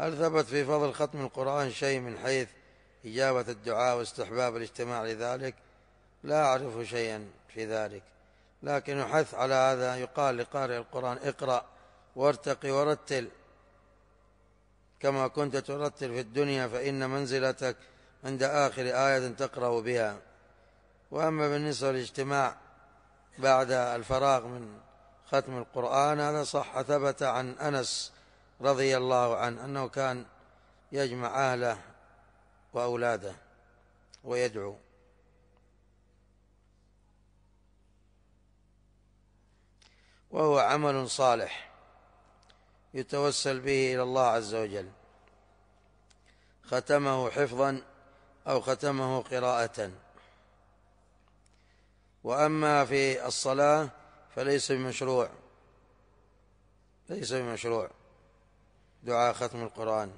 هل ثبت في فضل ختم القرآن شيء من حيث إجابة الدعاء واستحباب الاجتماع لذلك لا أعرف شيئا في ذلك لكن يحث على هذا يقال لقارئ القرآن اقرأ وارتقي ورتل كما كنت ترتل في الدنيا فإن منزلتك عند آخر آية تقرأ بها وأما بالنسبة للاجتماع بعد الفراغ من ختم القرآن هذا صح ثبت عن أنس رضي الله عنه أنه كان يجمع أهله وأولاده ويدعو وهو عمل صالح يتوسل به إلى الله عز وجل ختمه حفظا أو ختمه قراءة وأما في الصلاة فليس بمشروع ليس بمشروع دعاء ختم القرآن